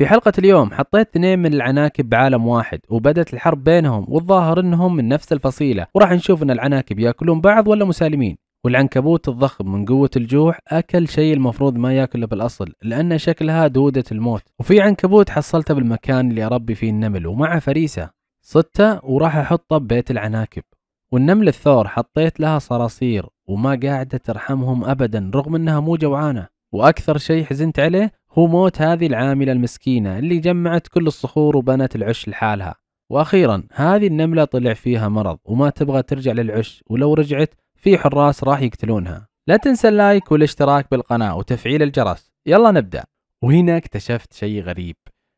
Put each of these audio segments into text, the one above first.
في حلقة اليوم حطيت اثنين من العناكب بعالم واحد وبدت الحرب بينهم والظاهر انهم من نفس الفصيلة وراح نشوف ان العناكب ياكلون بعض ولا مسالمين والعنكبوت الضخم من قوة الجوع أكل شيء المفروض ما ياكله بالأصل لأن شكلها دودة الموت وفي عنكبوت حصلته بالمكان اللي أربي فيه النمل ومعه فريسة صدته وراح أحطه ببيت العناكب والنمل الثور حطيت لها صراصير وما قاعدة ترحمهم أبدا رغم أنها مو جوعانة وأكثر شيء حزنت عليه هو موت هذه العاملة المسكينة اللي جمعت كل الصخور وبنت العش لحالها وأخيرا هذه النملة طلع فيها مرض وما تبغى ترجع للعش ولو رجعت في حراس راح يقتلونها لا تنسى اللايك والاشتراك بالقناة وتفعيل الجرس يلا نبدأ وهنا اكتشفت شيء غريب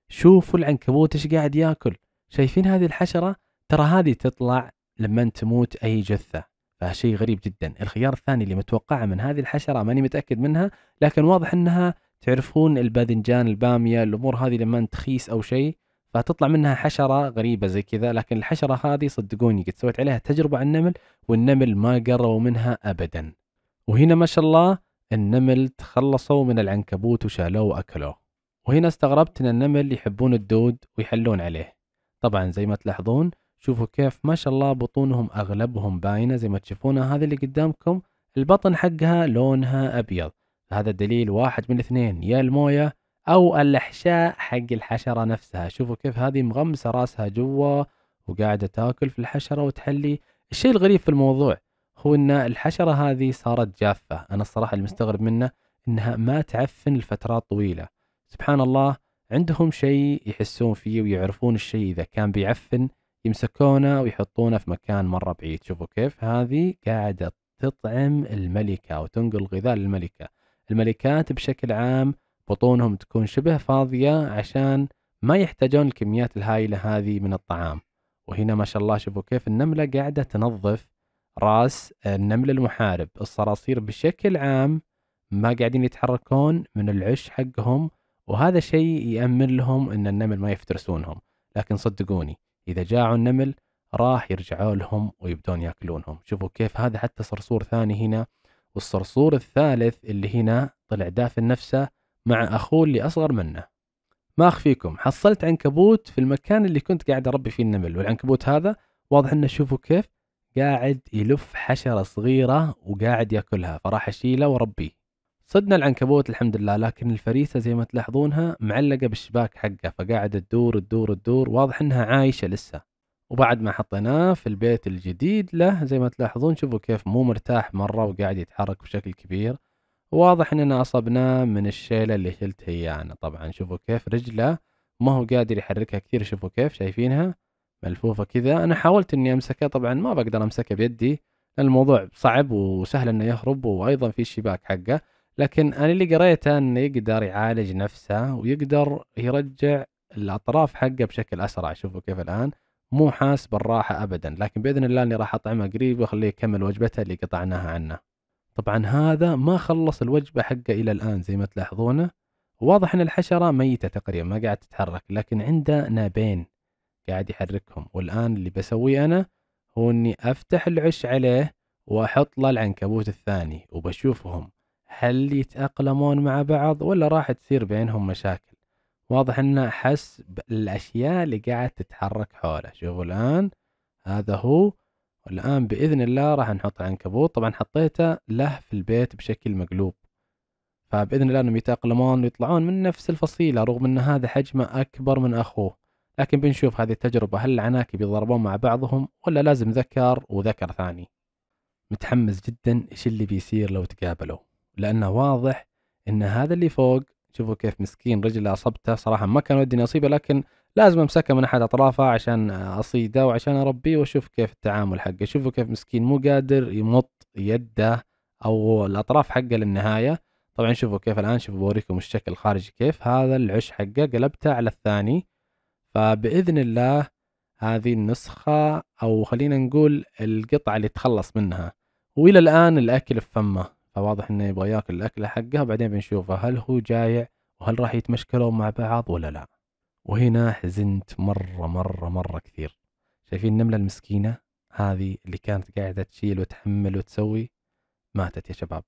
شوفوا العنكبوت ايش قاعد ياكل شايفين هذه الحشرة ترى هذه تطلع لما تموت أي جثة فشيء غريب جدا الخيار الثاني اللي متوقعه من هذه الحشرة ماني متأكد منها لكن واضح أنها تعرفون الباذنجان الباميه الامور هذه لما تخيس او شيء فتطلع منها حشره غريبه زي كذا لكن الحشره هذه صدقوني قد سويت عليها تجربه على النمل والنمل ما قروا منها ابدا وهنا ما شاء الله النمل تخلصوا من العنكبوت وشالوه واكلوه وهنا استغربت ان النمل يحبون الدود ويحلون عليه طبعا زي ما تلاحظون شوفوا كيف ما شاء الله بطونهم اغلبهم باينه زي ما تشوفونها هذه اللي قدامكم البطن حقها لونها ابيض هذا الدليل واحد من اثنين يا المويه او الاحشاء حق الحشره نفسها شوفوا كيف هذه مغمسه راسها جوا وقاعده تاكل في الحشره وتحلي الشيء الغريب في الموضوع هو ان الحشره هذه صارت جافه انا الصراحه المستغرب منه انها ما تعفن لفترات طويله سبحان الله عندهم شيء يحسون فيه ويعرفون الشيء اذا كان بيعفن يمسكونه ويحطونه في مكان مره بعيد شوفوا كيف هذه قاعده تطعم الملكه وتنقل غذاء للملكه الملكات بشكل عام بطونهم تكون شبه فاضية عشان ما يحتاجون الكميات الهائلة هذه من الطعام وهنا ما شاء الله شوفوا كيف النملة قاعدة تنظف راس النمل المحارب الصراصير بشكل عام ما قاعدين يتحركون من العش حقهم وهذا شيء يأمن لهم أن النمل ما يفترسونهم لكن صدقوني إذا جاعوا النمل راح يرجعوا لهم ويبدون ياكلونهم شوفوا كيف هذا حتى صرصور ثاني هنا والصرصور الثالث اللي هنا طلع دافن نفسه مع أخوه اللي أصغر منه ما أخفيكم حصلت عنكبوت في المكان اللي كنت قاعد أربي فيه النمل والعنكبوت هذا واضح أنه شوفوا كيف قاعد يلف حشرة صغيرة وقاعد يأكلها فراح أشيله وأربيه صدنا العنكبوت الحمد لله لكن الفريسة زي ما تلاحظونها معلقة بالشباك حقه فقاعد تدور تدور تدور واضح أنها عايشة لسه وبعد ما حطيناه في البيت الجديد له زي ما تلاحظون شوفوا كيف مو مرتاح مرة وقاعد يتحرك بشكل كبير واضح اننا اصبناه من الشيلة اللي شلتها هي انا طبعا شوفوا كيف رجله ما هو قادر يحركها كثير شوفوا كيف شايفينها ملفوفة كذا انا حاولت اني امسكها طبعا ما بقدر امسكها بيدي الموضوع صعب وسهل انه يهرب وايضا في الشباك حقه لكن انا اللي قريته انه يقدر يعالج نفسه ويقدر يرجع الاطراف حقه بشكل اسرع شوفوا كيف الان مو حاس بالراحة أبدا لكن بإذن الله أني راح أطعمها قريب وأخليه يكمل وجبته اللي قطعناها عنه طبعا هذا ما خلص الوجبة حقه إلى الآن زي ما تلاحظونه واضح أن الحشرة ميتة تقريبا ما قاعد تتحرك لكن عنده نابين قاعد يحركهم والآن اللي بسويه أنا هو أني أفتح العش عليه وأحط له العنكبوت الثاني وبشوفهم هل يتأقلمون مع بعض ولا راح تصير بينهم مشاكل واضح انه حس بالاشياء اللي قاعد تتحرك حوله شوفوا الان هذا هو والان باذن الله راح نحط العنكبوت طبعا حطيته له في البيت بشكل مقلوب فباذن الله انهم يتاقلمون ويطلعون من نفس الفصيله رغم ان هذا حجمه اكبر من اخوه لكن بنشوف هذه التجربه هل العناكب يتضاربون مع بعضهم ولا لازم ذكر وذكر ثاني متحمس جدا ايش اللي بيصير لو تقابلوا لانه واضح ان هذا اللي فوق شوفوا كيف مسكين رجله اصبته صراحه ما كان ودي اني اصيبه لكن لازم امسكه من احد اطرافه عشان اصيده وعشان اربيه واشوف كيف التعامل حقه شوفوا كيف مسكين مو قادر يمط يده او الاطراف حقه للنهايه طبعا شوفوا كيف الان شوفوا بوريكم الشكل الخارجي كيف هذا العش حقه قلبته على الثاني فباذن الله هذه النسخه او خلينا نقول القطعه اللي تخلص منها والى الان الاكل في فمه فواضح انه يبغى ياكل الاكله حقه بعدين بنشوفه هل هو جايع وهل راح يتمشكلون مع بعض ولا لا وهنا حزنت مرة مرة مرة كثير شايفين النملة المسكينة هذه اللي كانت قاعدة تشيل وتحمل وتسوي ماتت يا شباب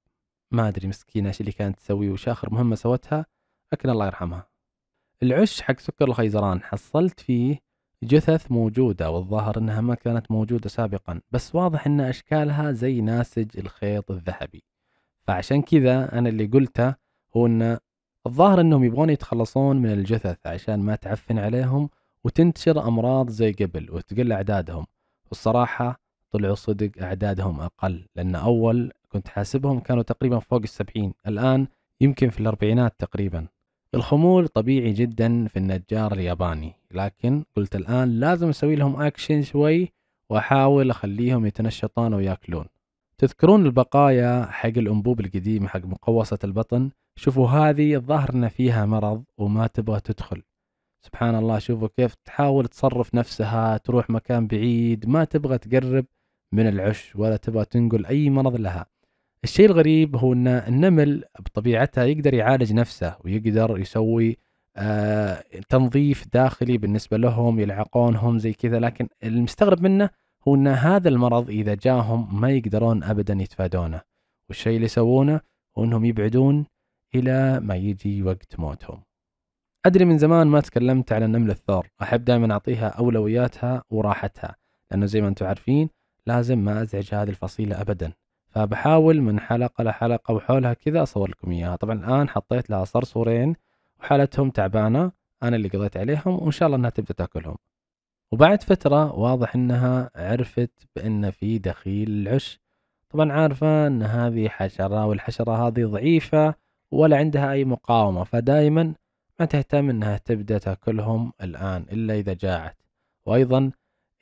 ما أدري مسكينة ايش اللي كانت تسوي وش آخر مهمة سوتها لكن الله يرحمها العش حق سكر الخيزران حصلت فيه جثث موجودة والظاهر أنها ما كانت موجودة سابقا بس واضح أن أشكالها زي ناسج الخيط الذهبي فعشان كذا أنا اللي قلته هو أن الظاهر أنهم يبغون يتخلصون من الجثث عشان ما تعفن عليهم وتنتشر أمراض زي قبل وتقل أعدادهم والصراحة طلعوا صدق أعدادهم أقل لأن أول كنت حاسبهم كانوا تقريبا فوق السبعين الآن يمكن في الأربعينات تقريبا الخمول طبيعي جدا في النجار الياباني لكن قلت الآن لازم أسوي لهم أكشن شوي وأحاول أخليهم يتنشطون وياكلون تذكرون البقايا حق الانبوب القديم حق مقوصة البطن شوفوا هذه الظاهر ان فيها مرض وما تبغى تدخل سبحان الله شوفوا كيف تحاول تصرف نفسها تروح مكان بعيد ما تبغى تقرب من العش ولا تبغى تنقل اي مرض لها الشيء الغريب هو ان النمل بطبيعتها يقدر يعالج نفسه ويقدر يسوي آه تنظيف داخلي بالنسبه لهم يلعقونهم زي كذا لكن المستغرب منه هو ان هذا المرض اذا جاهم ما يقدرون ابدا يتفادونه والشيء اللي يسوونه هو انهم يبعدون الى ما يجي وقت موتهم ادري من زمان ما تكلمت على النمل الثور احب دائما اعطيها اولوياتها وراحتها لانه زي ما انتم عارفين لازم ما ازعج هذه الفصيله ابدا فبحاول من حلقه لحلقه وحولها كذا اصور لكم اياها طبعا الان حطيت لها صرصورين وحالتهم تعبانه انا اللي قضيت عليهم وان شاء الله انها تبدا تاكلهم وبعد فترة واضح انها عرفت بان في دخيل العش طبعا عارفة ان هذه حشرة والحشرة هذه ضعيفة ولا عندها اي مقاومة فدائما ما تهتم انها تبدأ تاكلهم الان الا اذا جاعت وايضا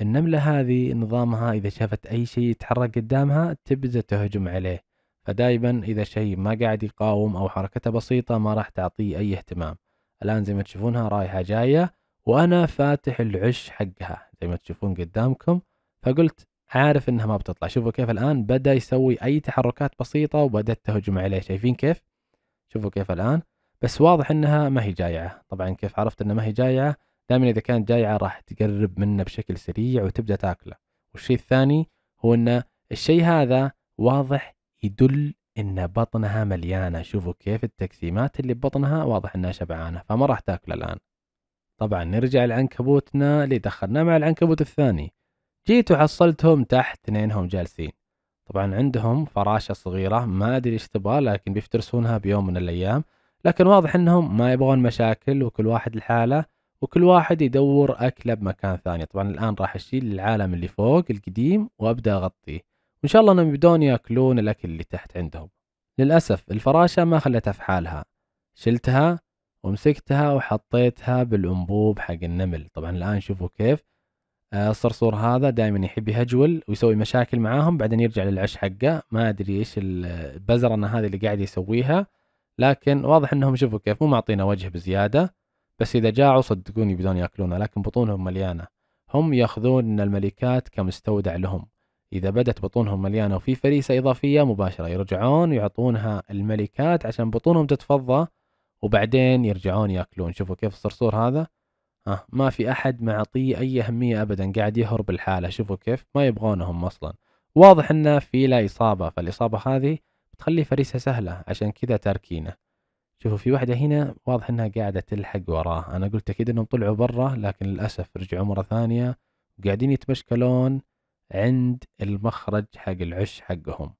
النملة هذه نظامها اذا شافت اي شيء يتحرك قدامها تبدأ تهجم عليه فدائما اذا شيء ما قاعد يقاوم او حركته بسيطة ما راح تعطيه اي اهتمام الان زي ما تشوفونها رايحة جاية وانا فاتح العش حقها زي ما تشوفون قدامكم فقلت عارف انها ما بتطلع شوفوا كيف الان بدا يسوي اي تحركات بسيطه وبدات تهجم عليه شايفين كيف شوفوا كيف الان بس واضح انها ما هي جايعه طبعا كيف عرفت انها ما هي جايعه دائما اذا كانت جايعه راح تقرب منه بشكل سريع وتبدا تاكله والشيء الثاني هو ان الشيء هذا واضح يدل ان بطنها مليانه شوفوا كيف التقسيمات اللي ببطنها واضح انها شبعانه فما راح تاكله الان طبعا نرجع لعنكبوتنا اللي دخلناه مع العنكبوت الثاني جيت وحصلتهم تحت اثنينهم جالسين طبعا عندهم فراشة صغيرة ما أدري إيش تبغى لكن بيفترسونها بيوم من الأيام لكن واضح إنهم ما يبغون مشاكل وكل واحد لحاله وكل واحد يدور أكله بمكان ثاني طبعا الآن راح أشيل العالم اللي فوق القديم وأبدأ أغطيه وإن شاء الله إنهم يبدون يأكلون الأكل اللي تحت عندهم للأسف الفراشة ما خلتها في حالها شلتها ومسكتها وحطيتها بالانبوب حق النمل طبعا الان شوفوا كيف آه، الصرصور هذا دائما يحب يهجول ويسوي مشاكل معاهم بعدين يرجع للعش حقه ما ادري ايش البزرنه هذه اللي قاعد يسويها لكن واضح انهم شوفوا كيف مو معطينا وجه بزياده بس اذا جاعوا صدقوني بدون يأكلونه لكن بطونهم مليانه هم ياخذون الملكات كمستودع لهم اذا بدت بطونهم مليانه وفي فريسه اضافيه مباشره يرجعون ويعطونها الملكات عشان بطونهم تتفضى وبعدين يرجعون ياكلون شوفوا كيف الصرصور هذا ها ما في احد معطيه اي اهميه ابدا قاعد يهرب الحالة شوفوا كيف ما يبغونهم اصلا واضح انه في له اصابه فالاصابه هذه بتخليه فريسه سهله عشان كذا تاركينه شوفوا في واحده هنا واضح انها قاعده تلحق وراه انا قلت اكيد انهم طلعوا برا لكن للاسف رجعوا مره ثانيه وقاعدين يتمشكلون عند المخرج حق العش حقهم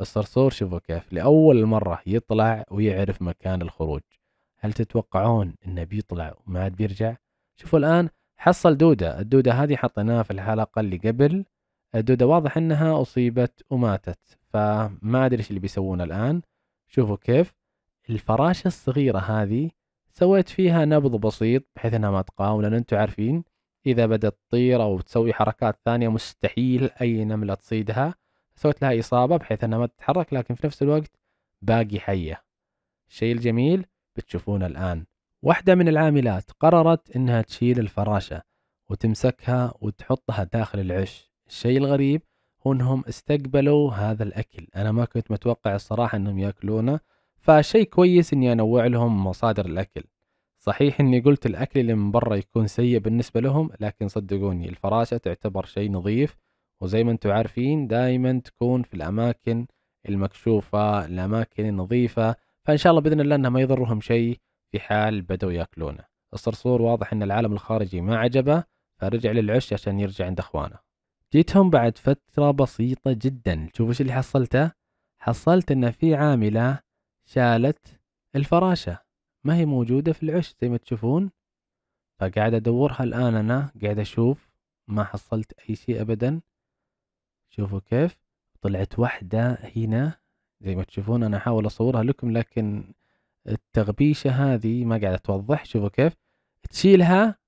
الصرصور شوفوا كيف لأول مرة يطلع ويعرف مكان الخروج هل تتوقعون إنه بيطلع وما عاد بيرجع؟ شوفوا الآن حصل دودة الدودة هذه حطيناها في الحلقة اللي قبل الدودة واضح إنها أصيبت وماتت فما أدري إيش اللي بيسوونه الآن شوفوا كيف الفراشة الصغيرة هذه سويت فيها نبض بسيط بحيث انها ما تقاوم لان انتم عارفين اذا بدأت تطير او تسوي حركات ثانية مستحيل اي نملة تصيدها سويت لها إصابة بحيث أنها ما تتحرك لكن في نفس الوقت باقي حية الشيء الجميل بتشوفونه الآن واحدة من العاملات قررت أنها تشيل الفراشة وتمسكها وتحطها داخل العش الشيء الغريب هو أنهم استقبلوا هذا الأكل أنا ما كنت متوقع الصراحة أنهم يأكلونه فشيء كويس أني أنوع لهم مصادر الأكل صحيح اني قلت الاكل اللي من برا يكون سيء بالنسبه لهم لكن صدقوني الفراشه تعتبر شيء نظيف وزي ما انتم عارفين دائما تكون في الاماكن المكشوفه الاماكن النظيفه فان شاء الله باذن الله انها ما يضرهم شيء في حال بدأوا ياكلونه الصرصور واضح ان العالم الخارجي ما عجبه فرجع للعش عشان يرجع عند اخوانه جيتهم بعد فتره بسيطه جدا شوفوا ايش اللي حصلته حصلت ان في عامله شالت الفراشه ما هي موجوده في العش زي ما تشوفون فقاعد ادورها الان انا قاعد اشوف ما حصلت اي شيء ابدا شوفوا كيف طلعت واحدة هنا زي ما تشوفون أنا أحاول أصورها لكم لكن التغبيشة هذه ما قاعدة توضح شوفوا كيف تشيلها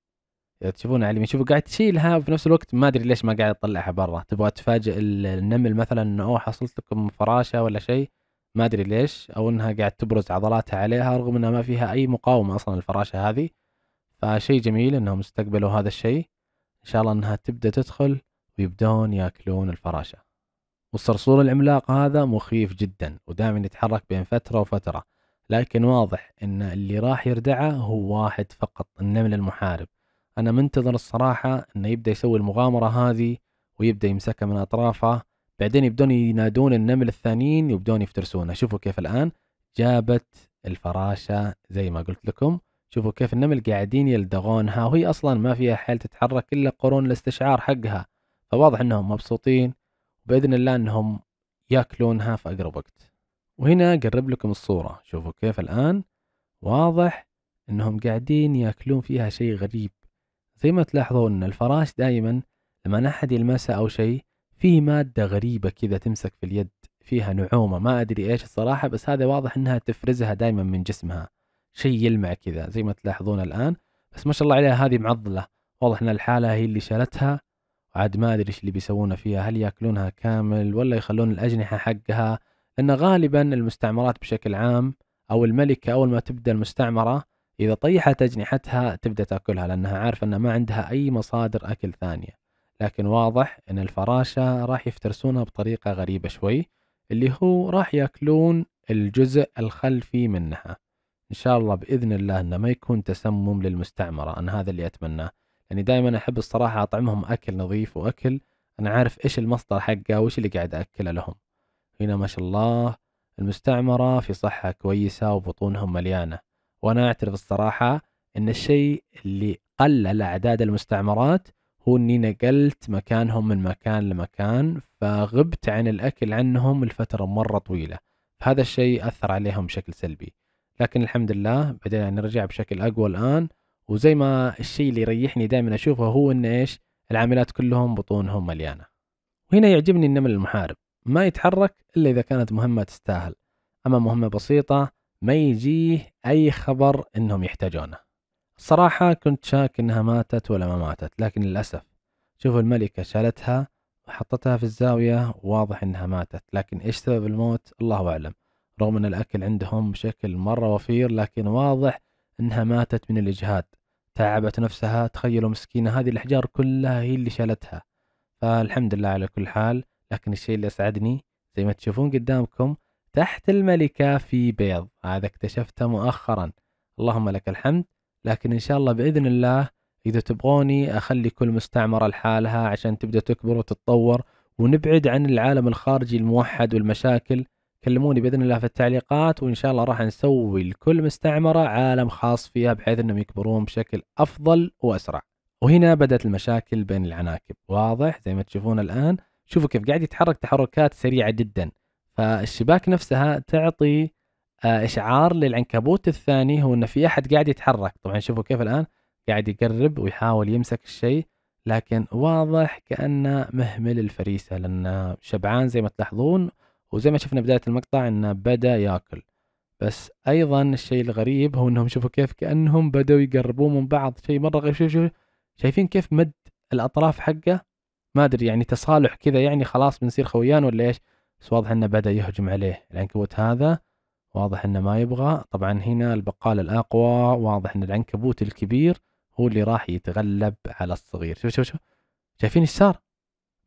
تشوفون على اليمين شوفوا قاعد تشيلها وفي نفس الوقت ما ادري ليش ما قاعد تطلعها برا تبغى تفاجئ النمل مثلا انه اوه حصلت لكم فراشه ولا شيء ما ادري ليش او انها قاعد تبرز عضلاتها عليها رغم انها ما فيها اي مقاومه اصلا الفراشه هذه فشيء جميل انهم استقبلوا هذا الشيء ان شاء الله انها تبدا تدخل ويبدون ياكلون الفراشة والصرصور العملاق هذا مخيف جدا ودائما يتحرك بين فترة وفترة لكن واضح ان اللي راح يردعه هو واحد فقط النمل المحارب انا منتظر الصراحة انه يبدأ يسوي المغامرة هذه ويبدأ يمسكها من اطرافه بعدين يبدون ينادون النمل الثانيين يبدون يفترسونه شوفوا كيف الان جابت الفراشة زي ما قلت لكم شوفوا كيف النمل قاعدين يلدغونها وهي اصلا ما فيها حيل تتحرك الا قرون الاستشعار حقها فواضح انهم مبسوطين باذن الله انهم ياكلونها في اقرب وقت وهنا اقرب لكم الصوره شوفوا كيف الان واضح انهم قاعدين ياكلون فيها شيء غريب زي ما تلاحظوا ان الفراش دائما لما احد يلمسها او شيء فيه ماده غريبه كذا تمسك في اليد فيها نعومه ما ادري ايش الصراحه بس هذا واضح انها تفرزها دائما من جسمها شيء يلمع كذا زي ما تلاحظون الان بس ما شاء الله عليها هذه معضله واضح ان الحاله هي اللي شالتها عاد ما ادري ايش اللي بيسوونه فيها هل ياكلونها كامل ولا يخلون الاجنحه حقها لان غالبا المستعمرات بشكل عام او الملكه اول ما تبدا المستعمره اذا طيحت اجنحتها تبدا تاكلها لانها عارفه ان ما عندها اي مصادر اكل ثانيه لكن واضح ان الفراشه راح يفترسونها بطريقه غريبه شوي اللي هو راح ياكلون الجزء الخلفي منها ان شاء الله باذن الله انه ما يكون تسمم للمستعمره انا هذا اللي اتمناه يعني دائما احب الصراحه اطعمهم اكل نظيف واكل انا عارف ايش المصدر حقه وايش اللي قاعد اكله لهم هنا ما شاء الله المستعمره في صحه كويسه وبطونهم مليانه وانا اعترف الصراحه ان الشيء اللي قلل اعداد المستعمرات هو اني نقلت مكانهم من مكان لمكان فغبت عن الاكل عنهم لفتره مره طويله هذا الشيء اثر عليهم بشكل سلبي لكن الحمد لله بدينا يعني نرجع بشكل اقوى الان وزي ما الشيء اللي يريحني دائما اشوفه هو ان ايش العاملات كلهم بطونهم مليانه وهنا يعجبني النمل المحارب ما يتحرك الا اذا كانت مهمه تستاهل اما مهمه بسيطه ما يجيه اي خبر انهم يحتاجونه صراحة كنت شاك انها ماتت ولا ما ماتت لكن للأسف شوفوا الملكة شالتها وحطتها في الزاوية واضح انها ماتت لكن ايش سبب الموت الله اعلم رغم ان الاكل عندهم بشكل مرة وفير لكن واضح إنها ماتت من الإجهاد تعبت نفسها تخيلوا مسكينة هذه الأحجار كلها هي اللي شالتها فالحمد لله على كل حال لكن الشيء اللي أسعدني زي ما تشوفون قدامكم تحت الملكة في بيض هذا اكتشفته مؤخرا اللهم لك الحمد لكن إن شاء الله بإذن الله إذا تبغوني أخلي كل مستعمرة لحالها عشان تبدأ تكبر وتتطور ونبعد عن العالم الخارجي الموحد والمشاكل كلموني باذن الله في التعليقات وان شاء الله راح نسوي لكل مستعمره عالم خاص فيها بحيث انهم يكبرون بشكل افضل واسرع. وهنا بدات المشاكل بين العناكب، واضح زي ما تشوفون الان، شوفوا كيف قاعد يتحرك تحركات سريعه جدا. فالشباك نفسها تعطي آه، اشعار للعنكبوت الثاني هو انه في احد قاعد يتحرك، طبعا شوفوا كيف الان قاعد يقرب ويحاول يمسك الشيء لكن واضح كانه مهمل الفريسه لانه شبعان زي ما تلاحظون وزي ما شفنا بداية المقطع انه بدا ياكل بس ايضا الشيء الغريب هو انهم شوفوا كيف كانهم بدأوا يقربون من بعض شيء مرة غريب شوف شوف شايفين كيف مد الاطراف حقه ما ادري يعني تصالح كذا يعني خلاص بنصير خويان ولا ايش بس واضح انه بدا يهجم عليه العنكبوت هذا واضح انه ما يبغى طبعا هنا البقال الاقوى واضح ان العنكبوت الكبير هو اللي راح يتغلب على الصغير شوف شوف شوف شايفين ايش صار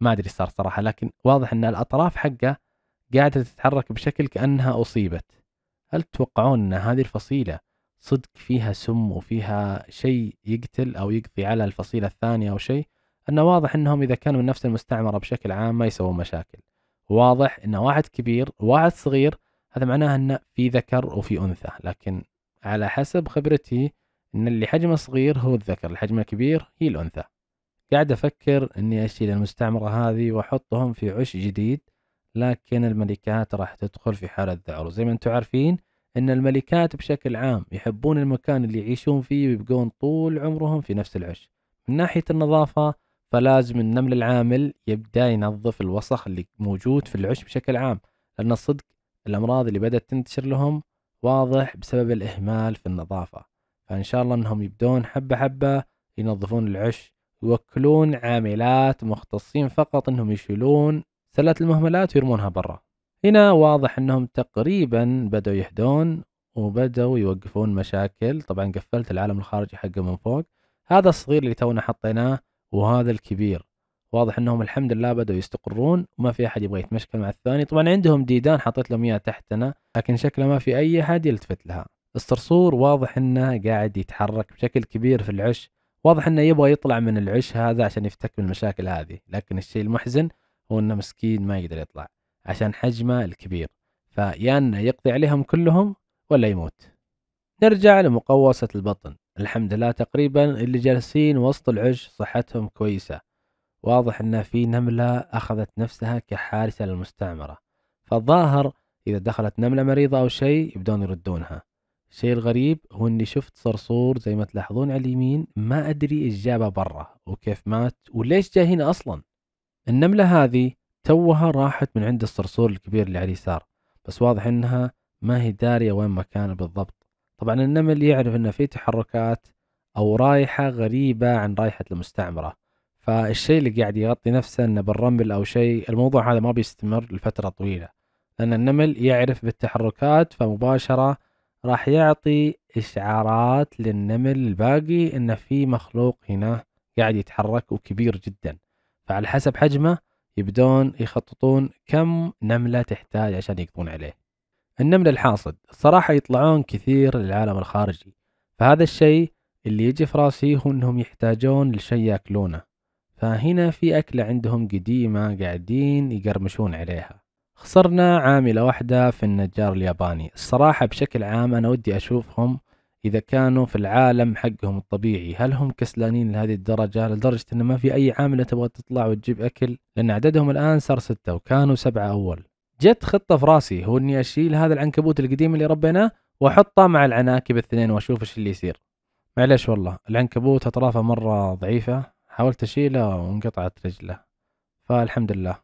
ما ادري صار صراحه لكن واضح ان الاطراف حقه قاعدة تتحرك بشكل كأنها أصيبت هل تتوقعون أن هذه الفصيلة صدق فيها سم وفيها شيء يقتل أو يقضي على الفصيلة الثانية أو شيء أنه واضح أنهم إذا كانوا من نفس المستعمرة بشكل عام ما يسوون مشاكل واضح أن واحد كبير وواحد صغير هذا معناه أن في ذكر وفي أنثى لكن على حسب خبرتي أن اللي حجمه صغير هو الذكر اللي حجمه هي الأنثى قاعد أفكر أني أشيل المستعمرة هذه وأحطهم في عش جديد لكن الملكات راح تدخل في حالة ذعر وزي ما انتم عارفين ان الملكات بشكل عام يحبون المكان اللي يعيشون فيه ويبقون طول عمرهم في نفس العش من ناحية النظافة فلازم النمل العامل يبدأ ينظف الوسخ اللي موجود في العش بشكل عام لأن الصدق الأمراض اللي بدأت تنتشر لهم واضح بسبب الإهمال في النظافة فإن شاء الله أنهم يبدون حبة حبة ينظفون العش يوكلون عاملات مختصين فقط أنهم يشيلون ثلاث المهملات ويرمونها برا هنا واضح انهم تقريبا بدأوا يهدون وبدأوا يوقفون مشاكل طبعا قفلت العالم الخارجي حقه من فوق هذا الصغير اللي تونا حطيناه وهذا الكبير واضح انهم الحمد لله بدأوا يستقرون وما في احد يبغى يتمشكل مع الثاني طبعا عندهم ديدان حطيت لهم اياه تحتنا لكن شكله ما في اي احد يلتفت لها الصرصور واضح انه قاعد يتحرك بشكل كبير في العش واضح انه يبغى يطلع من العش هذا عشان يفتك من المشاكل هذه لكن الشيء المحزن هو انه مسكين ما يقدر يطلع عشان حجمه الكبير فيا انه يقضي عليهم كلهم ولا يموت نرجع لمقوسة البطن الحمد لله تقريبا اللي جالسين وسط العش صحتهم كويسة واضح ان في نملة اخذت نفسها كحارسة للمستعمرة فالظاهر اذا دخلت نملة مريضة او شيء يبدون يردونها الشيء الغريب هو اني شفت صرصور زي ما تلاحظون على اليمين ما ادري ايش جابه برا وكيف مات وليش جاي هنا اصلا النملة هذه توها راحت من عند الصرصور الكبير اللي على اليسار بس واضح انها ما هي دارية وين مكانه بالضبط طبعا النمل يعرف انه في تحركات او رايحة غريبة عن رايحة المستعمرة فالشيء اللي قاعد يغطي نفسه انه بالرمل او شيء الموضوع هذا ما بيستمر لفترة طويلة لان النمل يعرف بالتحركات فمباشرة راح يعطي اشعارات للنمل الباقي انه في مخلوق هنا قاعد يتحرك وكبير جدا فعلى حسب حجمه يبدون يخططون كم نملة تحتاج عشان يقضون عليه النمل الحاصد الصراحة يطلعون كثير للعالم الخارجي فهذا الشيء اللي يجي في راسي هو انهم يحتاجون لشيء ياكلونه فهنا في أكلة عندهم قديمة قاعدين يقرمشون عليها خسرنا عاملة واحدة في النجار الياباني الصراحة بشكل عام أنا ودي أشوفهم إذا كانوا في العالم حقهم الطبيعي هل هم كسلانين لهذه الدرجة لدرجة أنه ما في أي عاملة تبغى تطلع وتجيب أكل لأن عددهم الآن صار ستة وكانوا سبعة أول جت خطة في راسي هو أني أشيل هذا العنكبوت القديم اللي ربيناه وأحطه مع العناكب الاثنين وأشوف إيش اللي يصير معلش والله العنكبوت أطرافه مرة ضعيفة حاولت أشيله وانقطعت رجله فالحمد لله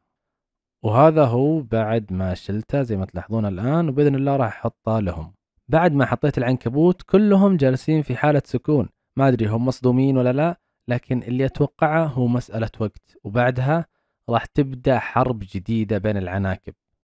وهذا هو بعد ما شلته زي ما تلاحظون الآن وبإذن الله راح أحطه لهم بعد ما حطيت العنكبوت كلهم جالسين في حالة سكون ما أدري هم مصدومين ولا لا لكن اللي أتوقعه هو مسألة وقت وبعدها راح تبدأ حرب جديدة بين العناكب